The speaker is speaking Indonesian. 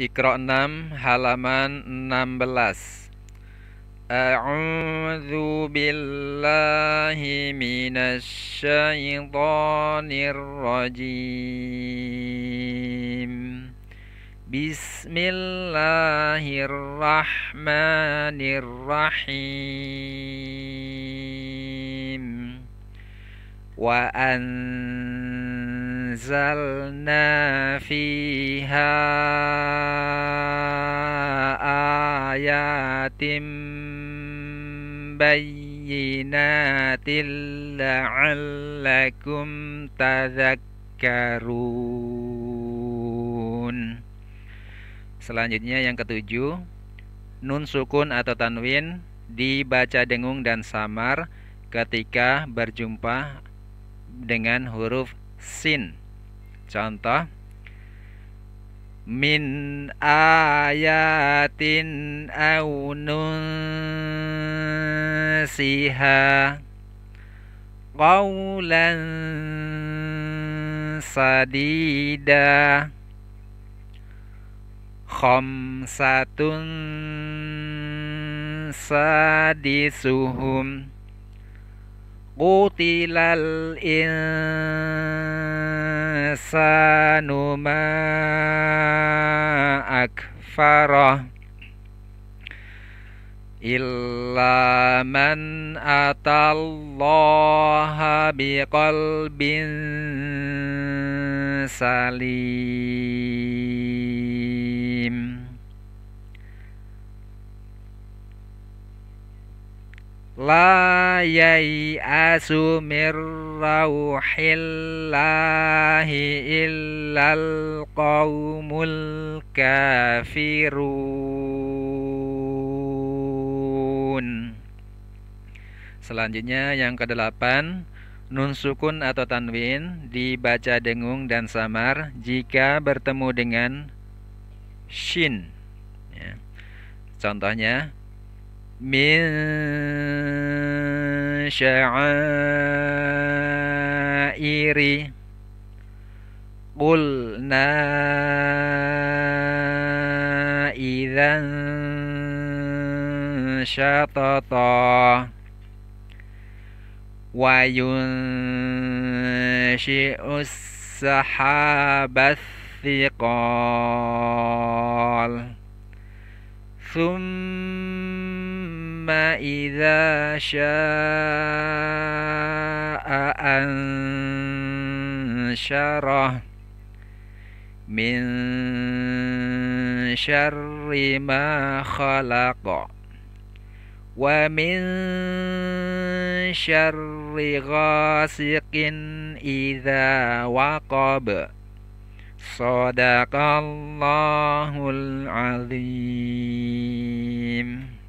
Iqra 6 halaman 16. A'udzu billahi minasy syaithanir rajim. Bismillahirrahmanirrahim. Wa an anzalna fiha ayatim بينات la'allakum tazakkarun Selanjutnya yang ketujuh Nun sukun atau tanwin dibaca dengung dan samar ketika berjumpa dengan huruf sin. Contoh min ayatin au siha qawlan sadida khamsatun sadisuhum Qutilal insanu ma akfarah illa man atallaha biqalbin salim La yai asu rauhillahi illal qawmul kafirun Selanjutnya yang kedelapan Nun sukun atau tanwin dibaca dengung dan samar jika bertemu dengan shin ya. Contohnya Min شعائري قلنا إذا شططا وينشئ السحاب الثقال ثم إذا شاء أنشره من شر ما خلق ومن شر غاسق إذا وقب صدق الله العظيم